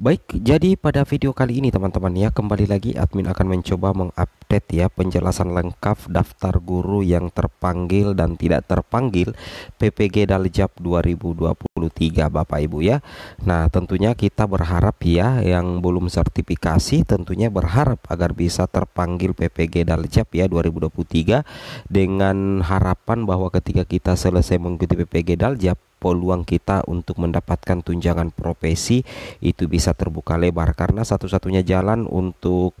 Baik, jadi pada video kali ini teman-teman ya kembali lagi admin akan mencoba mengupdate ya penjelasan lengkap daftar guru yang terpanggil dan tidak terpanggil PPG Daljab 2023 Bapak Ibu ya. Nah, tentunya kita berharap ya yang belum sertifikasi tentunya berharap agar bisa terpanggil PPG Daljab ya 2023 dengan harapan bahwa ketika kita selesai mengikuti PPG Daljab peluang kita untuk mendapatkan tunjangan profesi itu bisa terbuka lebar karena satu-satunya jalan untuk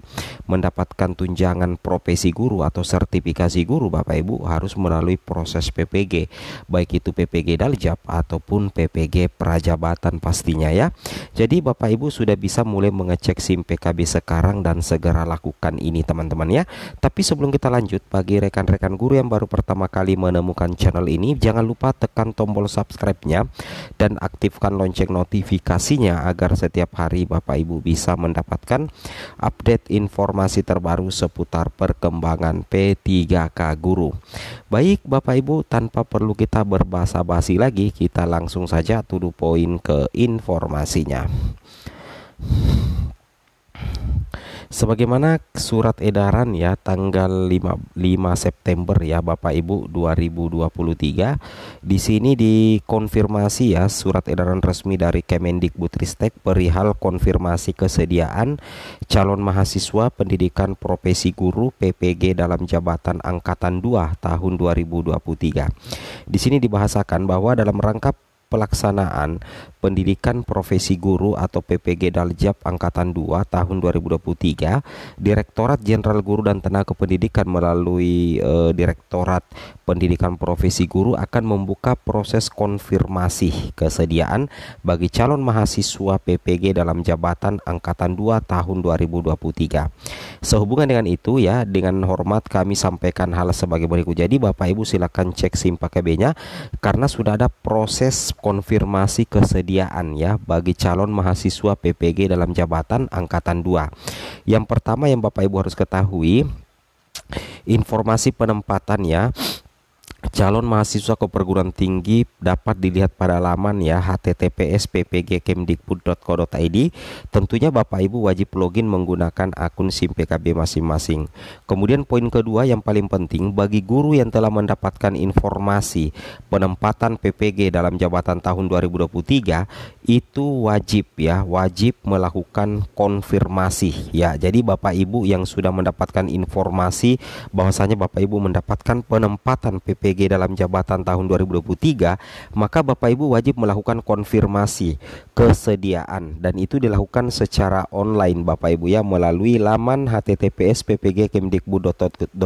mendapatkan tunjangan profesi guru atau sertifikasi guru Bapak Ibu harus melalui proses PPG baik itu PPG Daljab ataupun PPG Prajabatan pastinya ya jadi Bapak Ibu sudah bisa mulai mengecek SIM PKB sekarang dan segera lakukan ini teman-teman ya tapi sebelum kita lanjut bagi rekan-rekan guru yang baru pertama kali menemukan channel ini jangan lupa tekan tombol subscribe subscribe-nya dan aktifkan lonceng notifikasinya agar setiap hari Bapak Ibu bisa mendapatkan update informasi terbaru seputar perkembangan P3K Guru. Baik Bapak Ibu, tanpa perlu kita berbahasa basi lagi, kita langsung saja tuduh poin ke informasinya sebagaimana surat edaran ya tanggal 5, September ya Bapak Ibu 2023 di sini dikonfirmasi ya surat edaran resmi dari Kemendikbudristek perihal konfirmasi kesediaan calon mahasiswa pendidikan profesi guru PPG dalam jabatan angkatan 2 tahun 2023. Di sini dibahasakan bahwa dalam rangka pelaksanaan pendidikan profesi guru atau PPG Daljab Angkatan 2 tahun 2023, Direktorat Jenderal Guru dan Tenaga Pendidikan melalui e, Direktorat Pendidikan Profesi Guru akan membuka proses konfirmasi kesediaan bagi calon mahasiswa PPG dalam jabatan Angkatan 2 tahun 2023. Sehubungan dengan itu ya, dengan hormat kami sampaikan hal sebagai berikut. Jadi Bapak Ibu silakan cek SIM pakai nya karena sudah ada proses konfirmasi kesediaan ya bagi calon mahasiswa PPG dalam jabatan angkatan 2. Yang pertama yang Bapak Ibu harus ketahui informasi penempatan ya calon mahasiswa ke perguruan tinggi dapat dilihat pada laman ya https ppgkemdikbud.co.id tentunya Bapak Ibu wajib login menggunakan akun SIM PKB masing-masing kemudian poin kedua yang paling penting bagi guru yang telah mendapatkan informasi penempatan PPG dalam jabatan tahun 2023 itu wajib ya wajib melakukan konfirmasi ya jadi Bapak Ibu yang sudah mendapatkan informasi bahwasanya Bapak Ibu mendapatkan penempatan PPG PG dalam jabatan tahun 2023, maka Bapak Ibu wajib melakukan konfirmasi kesediaan dan itu dilakukan secara online Bapak Ibu ya melalui laman https ppgkemdikbud.co.id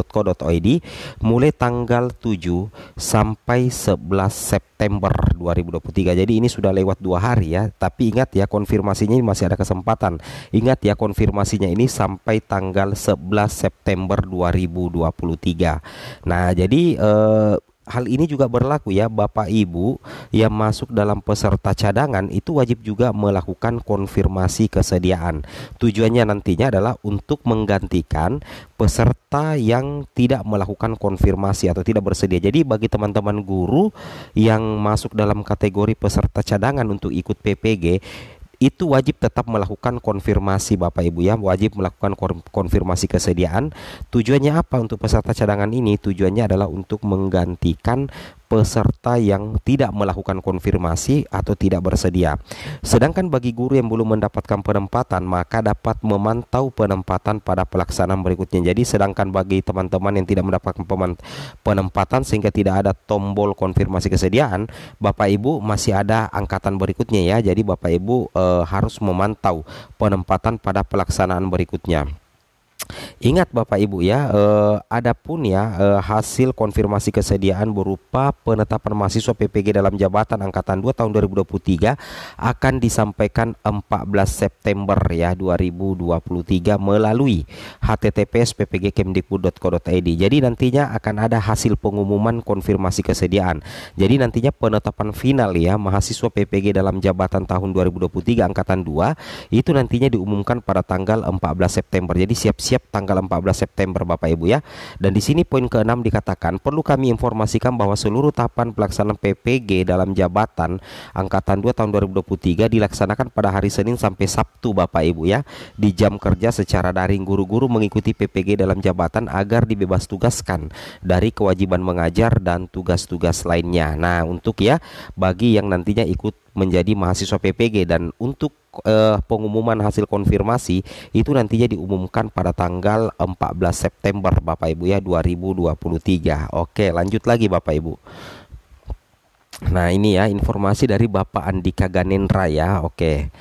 mulai tanggal 7 sampai 11 September September 2023. Jadi ini sudah lewat dua hari ya. Tapi ingat ya konfirmasinya masih ada kesempatan. Ingat ya konfirmasinya ini sampai tanggal 11 September 2023. Nah jadi eh, Hal ini juga berlaku ya Bapak Ibu yang masuk dalam peserta cadangan itu wajib juga melakukan konfirmasi kesediaan. Tujuannya nantinya adalah untuk menggantikan peserta yang tidak melakukan konfirmasi atau tidak bersedia. Jadi bagi teman-teman guru yang masuk dalam kategori peserta cadangan untuk ikut PPG itu wajib tetap melakukan konfirmasi Bapak Ibu ya, wajib melakukan konfirmasi kesediaan. Tujuannya apa untuk peserta cadangan ini? Tujuannya adalah untuk menggantikan peserta yang tidak melakukan konfirmasi atau tidak bersedia. Sedangkan bagi guru yang belum mendapatkan penempatan, maka dapat memantau penempatan pada pelaksanaan berikutnya. Jadi sedangkan bagi teman-teman yang tidak mendapatkan penempatan sehingga tidak ada tombol konfirmasi kesediaan, Bapak Ibu masih ada angkatan berikutnya ya. Jadi Bapak Ibu e, harus memantau penempatan pada pelaksanaan berikutnya. Ingat Bapak Ibu ya, eh, adapun ya eh, hasil konfirmasi kesediaan berupa penetapan mahasiswa PPG dalam jabatan angkatan 2 tahun 2023 akan disampaikan 14 September ya 2023 melalui https ppgkemdikbud.co.id. Jadi nantinya akan ada hasil pengumuman konfirmasi kesediaan. Jadi nantinya penetapan final ya mahasiswa PPG dalam jabatan tahun 2023 angkatan 2 itu nantinya diumumkan pada tanggal 14 September. Jadi siap-siap siap tanggal 14 September Bapak Ibu ya. Dan di sini poin ke-6 dikatakan perlu kami informasikan bahwa seluruh tahapan pelaksanaan PPG dalam jabatan angkatan 2 tahun 2023 dilaksanakan pada hari Senin sampai Sabtu Bapak Ibu ya. Di jam kerja secara daring guru-guru mengikuti PPG dalam jabatan agar dibebas tugaskan dari kewajiban mengajar dan tugas-tugas lainnya. Nah, untuk ya bagi yang nantinya ikut menjadi mahasiswa PPG dan untuk eh, pengumuman hasil konfirmasi itu nantinya diumumkan pada tanggal 14 September Bapak Ibu ya 2023. Oke, lanjut lagi Bapak Ibu. Nah, ini ya informasi dari Bapak Andika Ganendra ya. Oke.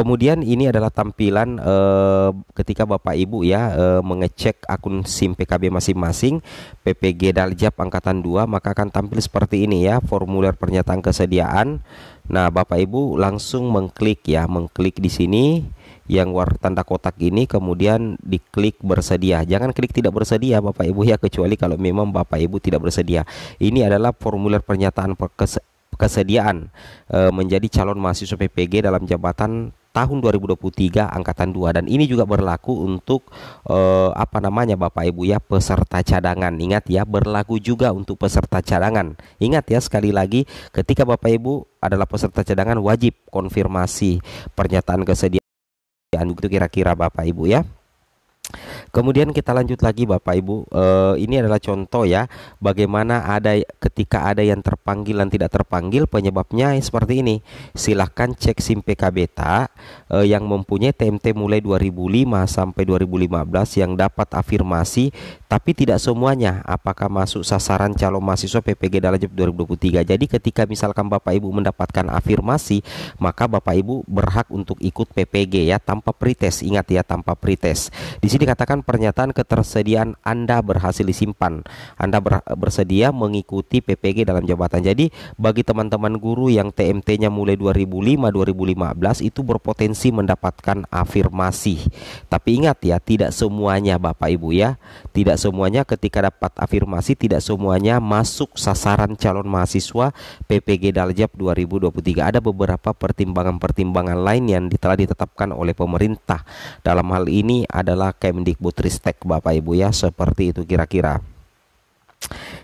Kemudian ini adalah tampilan eh, ketika Bapak Ibu ya eh, mengecek akun SIM PKB masing-masing PPG Daljab angkatan 2 maka akan tampil seperti ini ya formulir pernyataan kesediaan. Nah, Bapak Ibu langsung mengklik ya, mengklik di sini yang warna tanda kotak ini kemudian diklik bersedia. Jangan klik tidak bersedia Bapak Ibu ya kecuali kalau memang Bapak Ibu tidak bersedia. Ini adalah formulir pernyataan kesediaan eh, menjadi calon mahasiswa PPG dalam jabatan tahun 2023 angkatan 2 dan ini juga berlaku untuk eh, apa namanya Bapak Ibu ya peserta cadangan. Ingat ya berlaku juga untuk peserta cadangan. Ingat ya sekali lagi ketika Bapak Ibu adalah peserta cadangan wajib konfirmasi pernyataan kesediaan itu kira-kira Bapak Ibu ya. Kemudian kita lanjut lagi Bapak Ibu. Eh, ini adalah contoh ya bagaimana ada ketika ada yang terpanggil dan tidak terpanggil penyebabnya seperti ini. Silahkan cek SIM PK Beta eh, yang mempunyai TMT mulai 2005 sampai 2015 yang dapat afirmasi tapi tidak semuanya apakah masuk sasaran calon mahasiswa PPG dalam 2023. Jadi ketika misalkan Bapak Ibu mendapatkan afirmasi, maka Bapak Ibu berhak untuk ikut PPG ya tanpa pretest. Ingat ya tanpa pretest. Di sini dikatakan pernyataan ketersediaan Anda berhasil disimpan. Anda ber bersedia mengikuti PPG dalam jabatan. Jadi bagi teman-teman guru yang TMT-nya mulai 2005 2015 itu berpotensi mendapatkan afirmasi. Tapi ingat ya, tidak semuanya Bapak Ibu ya. Tidak semuanya ketika dapat afirmasi tidak semuanya masuk sasaran calon mahasiswa PPG Daljab 2023. Ada beberapa pertimbangan-pertimbangan lain yang telah ditetapkan oleh pemerintah. Dalam hal ini adalah Kemdikbudristek Bapak Ibu ya seperti itu kira-kira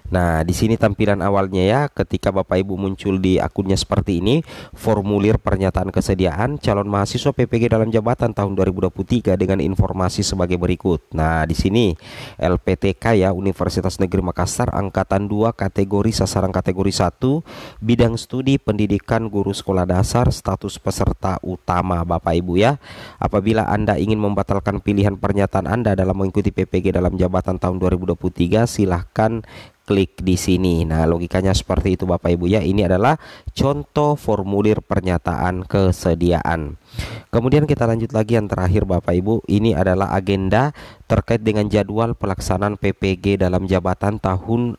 Nah, di sini tampilan awalnya ya, ketika Bapak Ibu muncul di akunnya seperti ini, formulir pernyataan kesediaan calon mahasiswa PPG dalam jabatan tahun 2023 dengan informasi sebagai berikut. Nah, di sini LPTK ya, Universitas Negeri Makassar angkatan 2 kategori sasaran kategori 1, bidang studi pendidikan guru sekolah dasar, status peserta utama Bapak Ibu ya. Apabila Anda ingin membatalkan pilihan pernyataan Anda dalam mengikuti PPG dalam jabatan tahun 2023, silahkan klik di sini. Nah, logikanya seperti itu Bapak Ibu ya. Ini adalah contoh formulir pernyataan kesediaan. Kemudian kita lanjut lagi yang terakhir Bapak Ibu, ini adalah agenda terkait dengan jadwal pelaksanaan PPG dalam jabatan tahun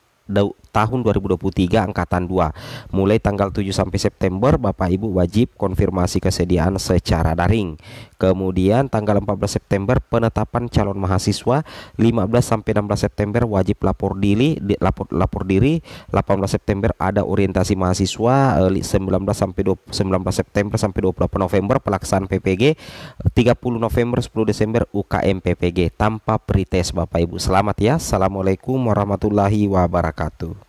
tahun 2023 angkatan 2. Mulai tanggal 7 sampai September Bapak Ibu wajib konfirmasi kesediaan secara daring. Kemudian tanggal 14 September penetapan calon mahasiswa, 15 sampai 16 September wajib lapor diri, lapor, lapor diri, 18 September ada orientasi mahasiswa, 19 eh, sampai 20, 19 September sampai 28 November pelaksanaan PPG, 30 November 10 Desember UKM PPG tanpa pretest Bapak Ibu. Selamat ya. Assalamualaikum warahmatullahi wabarakatuh.